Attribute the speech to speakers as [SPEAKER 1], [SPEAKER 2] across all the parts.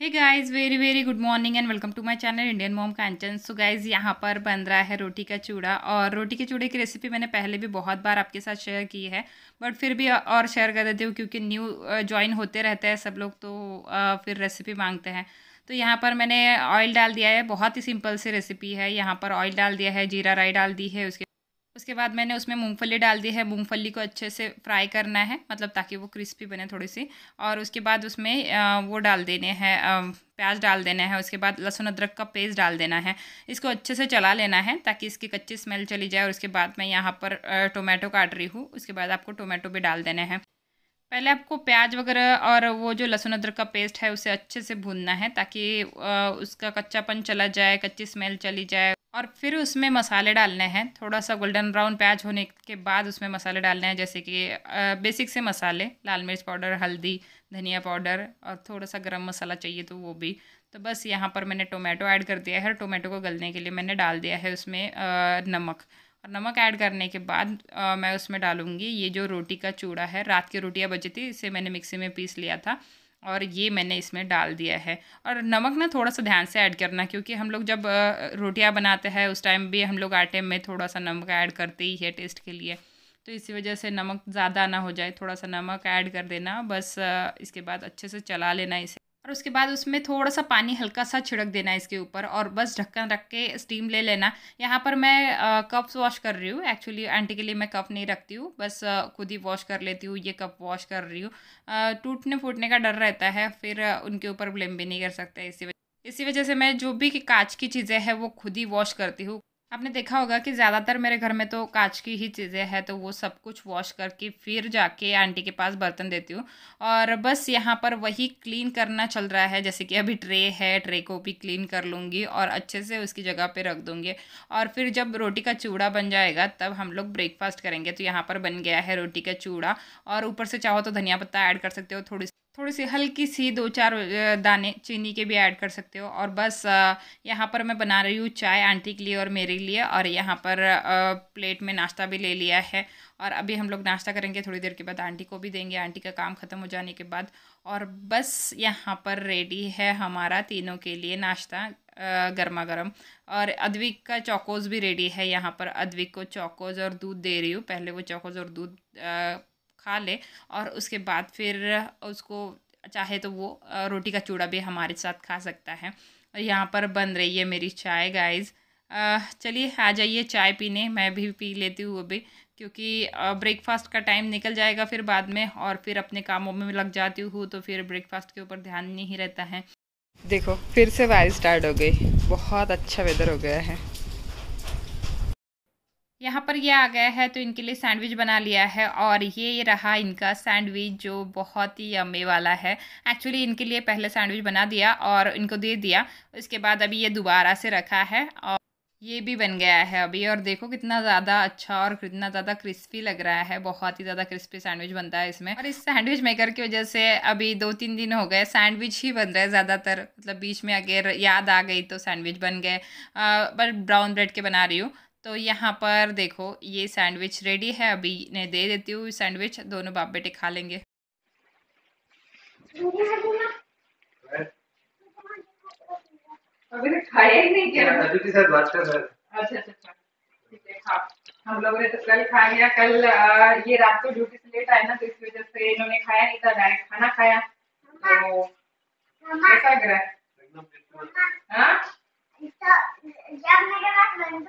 [SPEAKER 1] Hey guys very very good morning and welcome to my channel Indian mom Kanchan so guys यहाँ पर बन रहा है रोटी का चूड़ा और रोटी के चूड़े की रेसिपी मैंने पहले भी बहुत बार आपके साथ शेयर की है बट फिर भी और शेयर कर देती हूँ क्योंकि न्यू ज्वाइन uh, होते रहते हैं सब लोग तो uh, फिर रेसिपी मांगते हैं तो यहाँ पर मैंने ऑयल डाल दिया है बहुत ही सिंपल सी रेसिपी है यहाँ पर ऑयल डाल दिया है जीरा राई डाल दी है उसके उसके बाद मैंने उसमें मूंगफली डाल दी है मूंगफली को अच्छे से फ्राई करना है मतलब ताकि वो क्रिस्पी बने थोड़ी सी और उसके बाद उसमें वो डाल देने हैं प्याज डाल देना है उसके बाद लहसुन अदरक का पेस्ट डाल देना है इसको अच्छे से चला लेना है ताकि इसकी कच्ची स्मेल चली जाए और उसके बाद मैं यहाँ पर टोमेटो काट रही हूँ उसके बाद आपको टोमेटो भी डाल देने हैं पहले आपको प्याज वगैरह और वो जो लहसुन अदरक का पेस्ट है उसे अच्छे से भूनना है ताकि उसका कच्चापन चला जाए कच्ची स्मेल चली जाए और फिर उसमें मसाले डालने हैं थोड़ा सा गोल्डन ब्राउन प्याज होने के बाद उसमें मसाले डालने हैं जैसे कि बेसिक से मसाले लाल मिर्च पाउडर हल्दी धनिया पाउडर और थोड़ा सा गरम मसाला चाहिए तो वो भी तो बस यहाँ पर मैंने टोमेटो ऐड कर दिया है टोमेटो को गलने के लिए मैंने डाल दिया है उसमें नमक और नमक ऐड करने के बाद आ, मैं उसमें डालूँगी ये जो रोटी का चूड़ा है रात की रोटियाँ बची थी इसे मैंने मिक्सी में पीस लिया था और ये मैंने इसमें डाल दिया है और नमक ना थोड़ा सा ध्यान से ऐड करना क्योंकि हम लोग जब रोटियां बनाते हैं उस टाइम भी हम लोग आटे में थोड़ा सा नमक ऐड करते ही है टेस्ट के लिए तो इसी वजह से नमक ज़्यादा ना हो जाए थोड़ा सा नमक ऐड कर देना बस इसके बाद अच्छे से चला लेना इसे और उसके बाद उसमें थोड़ा सा पानी हल्का सा छिड़क देना है इसके ऊपर और बस ढक्कन रख के स्टीम ले लेना यहाँ पर मैं कप्स वॉश कर रही हूँ एक्चुअली आंटी के लिए मैं कप नहीं रखती हूँ बस खुद ही वॉश कर लेती हूँ ये कप वॉश कर रही हूँ टूटने फूटने का डर रहता है फिर उनके ऊपर ब्लेम भी नहीं कर सकते इसी वजह इसी वजह से मैं जो भी कांच की चीज़ें हैं वो खुद ही वॉश करती हूँ आपने देखा होगा कि ज़्यादातर मेरे घर में तो कांच की ही चीज़ें हैं तो वो सब कुछ वॉश करके फिर जाके आंटी के पास बर्तन देती हूँ और बस यहाँ पर वही क्लीन करना चल रहा है जैसे कि अभी ट्रे है ट्रे को भी क्लीन कर लूँगी और अच्छे से उसकी जगह पे रख दूँगी और फिर जब रोटी का चूड़ा बन जाएगा तब हम लोग ब्रेकफास्ट करेंगे तो यहाँ पर बन गया है रोटी का चूड़ा और ऊपर से चाहो तो धनिया पत्ता ऐड कर सकते हो थोड़ी थोड़ी सी हल्की सी दो चार दाने चीनी के भी ऐड कर सकते हो और बस यहाँ पर मैं बना रही हूँ चाय आंटी के लिए और मेरे लिए और यहाँ पर प्लेट में नाश्ता भी ले लिया है और अभी हम लोग नाश्ता करेंगे थोड़ी देर के बाद आंटी को भी देंगे आंटी का काम ख़त्म हो जाने के बाद और बस यहाँ पर रेडी है हमारा तीनों के लिए नाश्ता गर्मा गर्म और अद्विक का चौकोज़ भी रेडी है यहाँ पर अद्विक को चौकोज़ और दूध दे रही हूँ पहले वो चौकोज़ और दूध खा ले और उसके बाद फिर उसको चाहे तो वो रोटी का चूड़ा भी हमारे साथ खा सकता है और यहाँ पर बन रही है मेरी चाय गाइज़ चलिए आ जाइए चाय पीने मैं भी पी लेती हूँ अभी क्योंकि ब्रेकफास्ट का टाइम निकल जाएगा फिर बाद में और फिर अपने कामों में लग जाती हूँ तो फिर ब्रेकफास्ट के ऊपर ध्यान नहीं रहता है देखो फिर से बारिश स्टार्ट हो गई बहुत अच्छा वेदर हो गया है यहाँ पर ये आ गया है तो इनके लिए सैंडविच बना लिया है और ये रहा इनका सैंडविच जो बहुत ही अम्बे वाला है एक्चुअली इनके लिए पहले सैंडविच बना दिया और इनको दे दिया उसके बाद अभी ये दोबारा से रखा है और ये भी बन गया है अभी और देखो कितना ज़्यादा अच्छा और कितना ज़्यादा क्रिस्पी लग रहा है बहुत ही ज़्यादा क्रिस्पी सैंडविच बनता है इसमें और इस सैंडविच मेकर की वजह से अभी दो तीन दिन हो गए सैंडविच ही बन रहे है ज़्यादातर मतलब बीच में अगर याद आ गई तो सैंडविच बन गए बट ब्राउन ब्रेड के बना रही हूँ तो यहाँ पर देखो ये सैंडविच रेडी है अभी ने दे देती हूँ सैंडविच दोनों बाप बेटे खा लेंगे अभी तो खाया ही नहीं क्या अभी के साथ बात कर रहा अच्छा अच्छा, अच्छा। हाँ। हम लोगों ने तो कल खा लिया कल ये रात को ड्यूटी से लेट आए ना तो इस वजह से इन्होंने खाया नहीं था डायरेक्ट खाना खाया तो कैसा लग रहा है हाँ जब तो, मेरे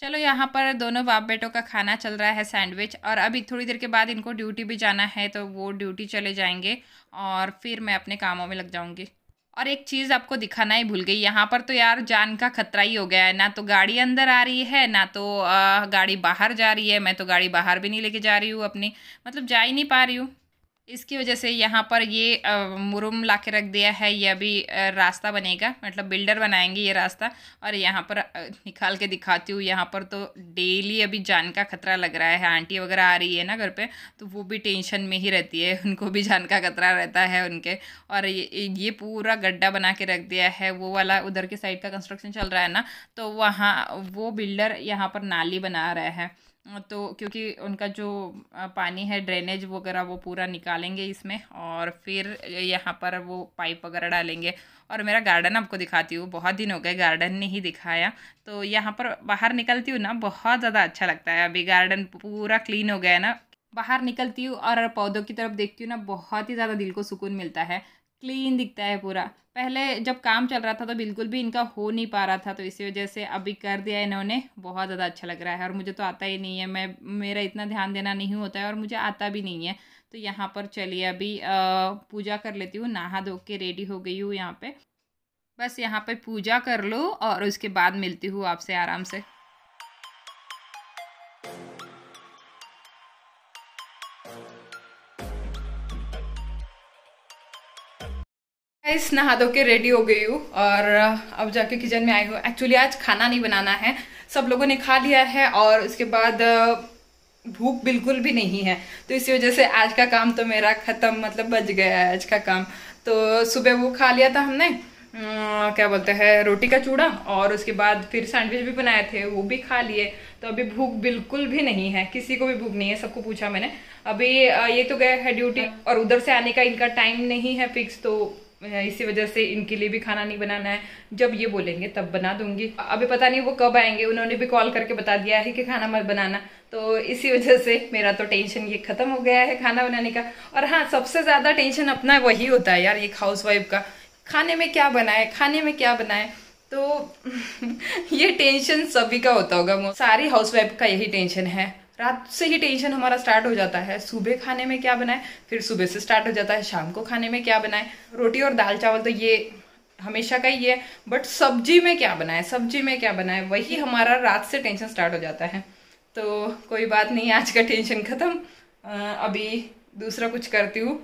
[SPEAKER 1] चलो यहाँ पर दोनों बाप बेटों का खाना चल रहा है सैंडविच और अभी थोड़ी देर के बाद इनको ड्यूटी भी जाना है तो वो ड्यूटी चले जाएंगे और फिर मैं अपने कामों में लग जाऊँगी और एक चीज़ आपको दिखाना ही भूल गई यहाँ पर तो यार जान का खतरा ही हो गया है ना तो गाड़ी अंदर आ रही है ना तो गाड़ी बाहर जा रही है मैं तो गाड़ी बाहर भी नहीं लेके जा रही हूँ अपनी मतलब जा ही नहीं पा रही हूँ इसकी वजह से यहाँ पर ये मुरुम ला के रख दिया है यह भी रास्ता बनेगा मतलब बिल्डर बनाएंगे ये रास्ता और यहाँ पर निकाल के दिखाती हूँ यहाँ पर तो डेली अभी जान का खतरा लग रहा है आंटी वगैरह आ रही है ना घर पे तो वो भी टेंशन में ही रहती है उनको भी जान का खतरा रहता है उनके और ये ये पूरा गड्ढा बना के रख दिया है वो वाला उधर के साइड का कंस्ट्रक्शन चल रहा है ना तो वहाँ वो बिल्डर यहाँ पर नाली बना रहा है तो क्योंकि उनका जो पानी है ड्रेनेज वगैरह वो पूरा निकालेंगे इसमें और फिर यहाँ पर वो पाइप वगैरह डालेंगे और मेरा गार्डन आपको दिखाती हूँ बहुत दिन हो गए गार्डन ने ही दिखाया तो यहाँ पर बाहर निकलती हूँ ना बहुत ज़्यादा अच्छा लगता है अभी गार्डन पूरा क्लीन हो गया है ना बाहर निकलती हूँ और पौधों की तरफ देखती हूँ ना बहुत ही ज़्यादा दिल को सुकून मिलता है क्लीन दिखता है पूरा पहले जब काम चल रहा था तो बिल्कुल भी इनका हो नहीं पा रहा था तो इसी वजह से अभी कर दिया इन्होंने बहुत ज़्यादा अच्छा लग रहा है और मुझे तो आता ही नहीं है मैं मेरा इतना ध्यान देना नहीं होता है और मुझे आता भी नहीं है तो यहाँ पर चलिए अभी पूजा कर लेती हूँ नहा धो के रेडी हो गई हूँ यहाँ पर बस यहाँ पर पूजा कर लो और उसके बाद मिलती हूँ आपसे आराम से गाइस नहा धो के रेडी हो गई हूँ और अब जाके किचन में आई हूँ एक्चुअली आज खाना नहीं बनाना है सब लोगों ने खा लिया है और उसके बाद भूख बिल्कुल भी नहीं है तो इसी वजह से आज का काम तो मेरा ख़त्म मतलब बच गया है आज का काम तो सुबह वो खा लिया था हमने क्या बोलते हैं रोटी का चूड़ा और उसके बाद फिर सैंडविच भी बनाए थे वो भी खा लिए तो अभी भूख बिल्कुल भी नहीं है किसी को भी भूख नहीं है सबको पूछा मैंने अभी ये तो गए है ड्यूटी हाँ। और उधर से आने का इनका टाइम नहीं है फिक्स तो इसी वजह से इनके लिए भी खाना नहीं बनाना है जब ये बोलेंगे तब बना दूंगी अभी पता नहीं वो कब आएंगे उन्होंने भी कॉल करके बता दिया है कि खाना मत बनाना तो इसी वजह से मेरा तो टेंशन ये ख़त्म हो गया है खाना बनाने का और हाँ सबसे ज़्यादा टेंशन अपना वही होता है यार एक हाउस का खाने में क्या बनाए खाने में क्या बनाए तो ये टेंशन सभी का होता होगा सारी हाउसवाइफ का यही टेंशन है रात से ही टेंशन हमारा स्टार्ट हो जाता है सुबह खाने में क्या बनाए फिर सुबह से स्टार्ट हो जाता है शाम को खाने में क्या बनाए रोटी और दाल चावल तो ये हमेशा का ही है बट सब्जी में क्या बनाए सब्जी में क्या बनाए वही हमारा रात से टेंशन स्टार्ट हो जाता है तो कोई बात नहीं आज का टेंशन ख़त्म अभी दूसरा कुछ करती हूँ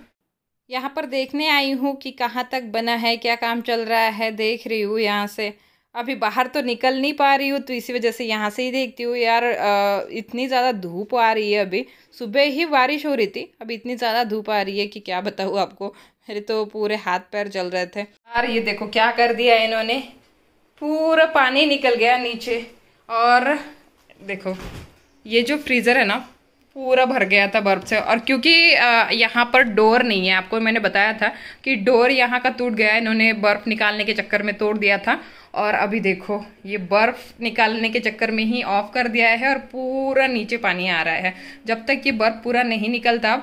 [SPEAKER 1] यहाँ पर देखने आई हूँ कि कहाँ तक बना है क्या काम चल रहा है देख रही हूँ यहाँ से अभी बाहर तो निकल नहीं पा रही हूँ तो इसी वजह से यहाँ से ही देखती हूँ यार आ, इतनी ज़्यादा धूप आ रही है अभी सुबह ही बारिश हो रही थी अभी इतनी ज़्यादा धूप आ रही है कि क्या बताऊँ आपको मेरे तो पूरे हाथ पैर जल रहे थे यार ये देखो क्या कर दिया इन्होंने पूरा पानी निकल गया नीचे और देखो ये जो फ्रीज़र है ना पूरा भर गया था बर्फ से और क्योंकि यहाँ पर डोर नहीं है आपको मैंने बताया था कि डोर यहाँ का टूट गया है इन्होंने बर्फ़ निकालने के चक्कर में तोड़ दिया था और अभी देखो ये बर्फ़ निकालने के चक्कर में ही ऑफ कर दिया है और पूरा नीचे पानी आ रहा है जब तक ये बर्फ़ पूरा नहीं निकलता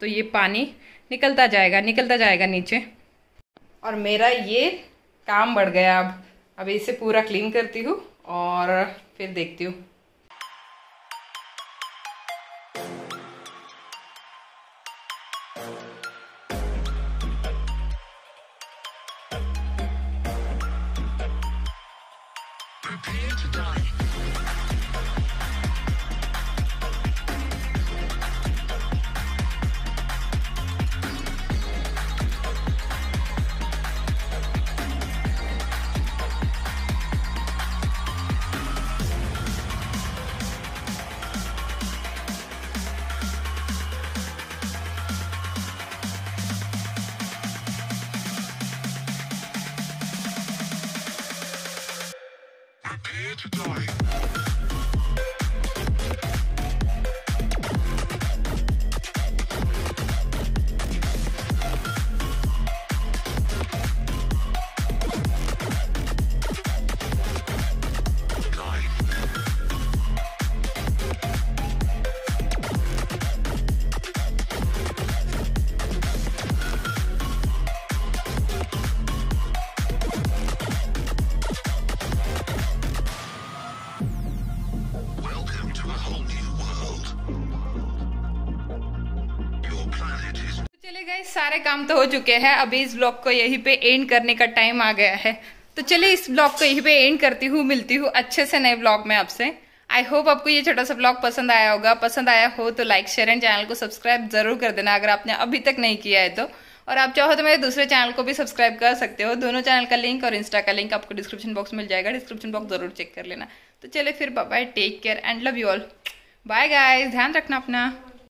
[SPEAKER 1] तो ये पानी निकलता जाएगा निकलता जाएगा नीचे और मेरा ये काम बढ़ गया अब अब इसे पूरा क्लीन करती हूँ और फिर देखती हूँ to die. सारे काम तो हो चुके हैं अभी इस ब्लॉग को यहीं पे एंड करने का टाइम आ गया है तो चलिए इस ब्लॉग को यहीं पे एंड करती हूँ मिलती हूँ अच्छे से नए ब्लॉग में आपसे आई होप आपको ये छोटा सा ब्लॉग पसंद आया होगा पसंद आया हो तो लाइक शेयर एंड चैनल को सब्सक्राइब जरूर कर देना अगर आपने अभी तक नहीं किया है तो और आप चाहो तो मेरे दूसरे चैनल को भी सब्सक्राइब कर सकते हो दोनों चैनल का लिंक और इंस्टा का लिंक आपको डिस्क्रिप्शन बॉक्स मिल जाएगा डिस्क्रिप्शन बॉक्स जरूर चेक कर लेना तो चले फिर bye take care and love you all bye guys ध्यान रखना अपना